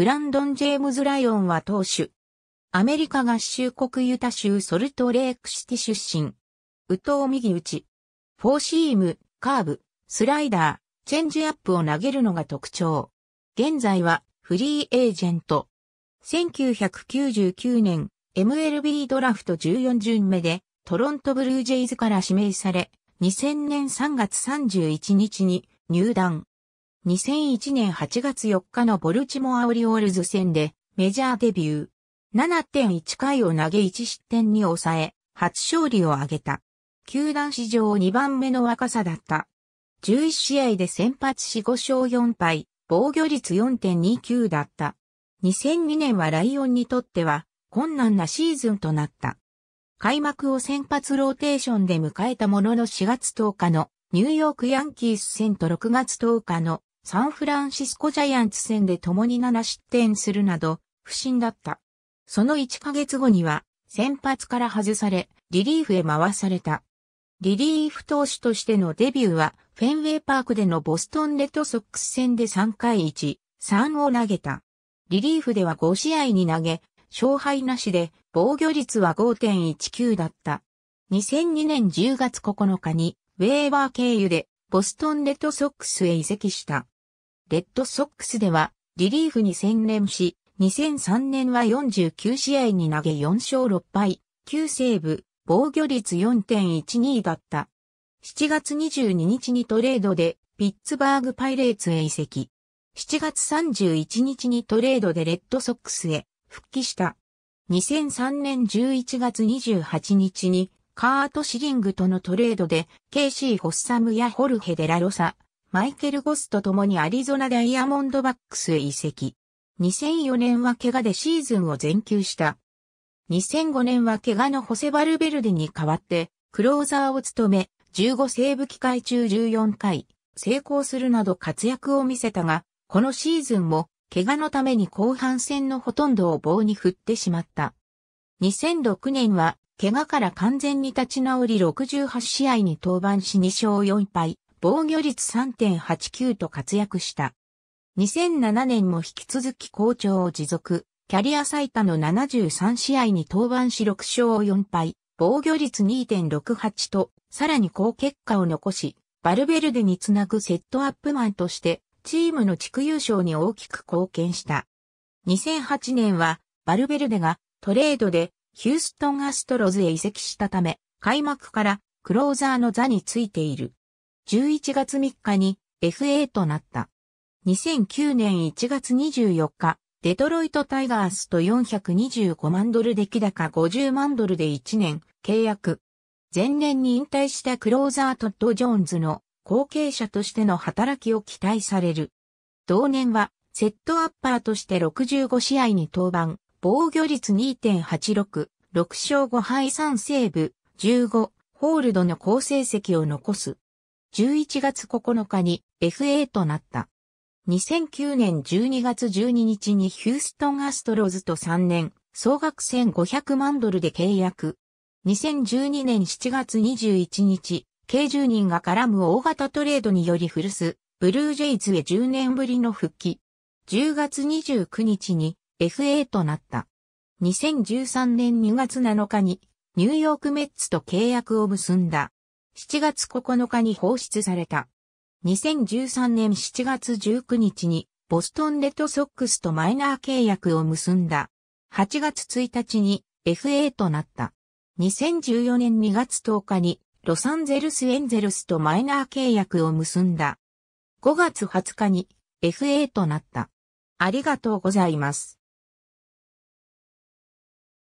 ブランドン・ジェームズ・ライオンは当主。アメリカ合衆国ユタ州ソルトレークシティ出身。右投右打ち。フォーシーム、カーブ、スライダー、チェンジアップを投げるのが特徴。現在はフリーエージェント。1999年 MLB ドラフト14巡目でトロントブルージェイズから指名され、2000年3月31日に入団。2001年8月4日のボルチモアオリオールズ戦でメジャーデビュー。7.1回を投げ1失点に抑え、初勝利を挙げた。球団史上2番目の若さだった。11試合で先発し5勝4敗、防御率4.29だった。2002年はライオンにとっては困難なシーズンとなった。開幕を先発ローテーションで迎えたものの4月10日のニューヨークヤンキース戦と6月10日のサンフランシスコジャイアンツ戦で共に7失点するなど、不振だった。その1ヶ月後には、先発から外され、リリーフへ回された。リリーフ投手としてのデビューは、フェンウェイパークでのボストンレッドソックス戦で3回1、3を投げた。リリーフでは5試合に投げ、勝敗なしで防御率は5.19だった。2002年10月9日にウェーバー経由でボストンレッドソックスへ移籍した。レッドソックスではリリーフに専念し、2003年は49試合に投げ4勝6敗、9セーブ、防御率4.12だった。7月22日にトレードでピッツバーグパイレーツへ移籍。7月31日にトレードでレッドソックスへ復帰した。2003年11月28日にカート・シリングとのトレードで、KC・ ホッサムやホルヘ・デラロサ、マイケル・ゴスと共にアリゾナ・ダイヤモンドバックスへ移籍。2004年は怪我でシーズンを全休した。2005年は怪我のホセ・バルベルデに代わって、クローザーを務め、15セーブ機会中14回、成功するなど活躍を見せたが、このシーズンも、怪我のために後半戦のほとんどを棒に振ってしまった。2006年は怪我から完全に立ち直り68試合に登板し2勝4敗、防御率3.89と活躍した。2007年も引き続き好調を持続、キャリア最多の73試合に登板し6勝4敗、防御率2.68と、さらに好結果を残し、バルベルデにつなぐセットアップマンとして、チームの地区優勝に大きく貢献した。2008年は、バルベルデがトレードでヒューストンアストロズへ移籍したため、開幕からクローザーの座についている。11月3日に FA となった。2009年1月24日、デトロイトタイガースと425万ドル出来高50万ドルで1年契約。前年に引退したクローザートッド・ジョーンズの後継者としての働きを期待される。同年はセットアッパーとして65試合に登板、防御率2.86、6勝5敗3セーブ、15、ホールドの好成績を残す。11月9日に FA となった。2009年12月12日にヒューストンアストロズと3年、総額1500万ドルで契約。2012年7月21日、計10人が絡む大型トレードにより古ス、ブルージェイズへ10年ぶりの復帰。10月29日に FA となった。2013年2月7日にニューヨークメッツと契約を結んだ。7月9日に放出された。2013年7月19日にボストンレッドソックスとマイナー契約を結んだ。8月1日に FA となった。2014年2月10日にロサンゼルスエンゼルスとマイナー契約を結んだ。5月20日に FA となった。ありがとうございます。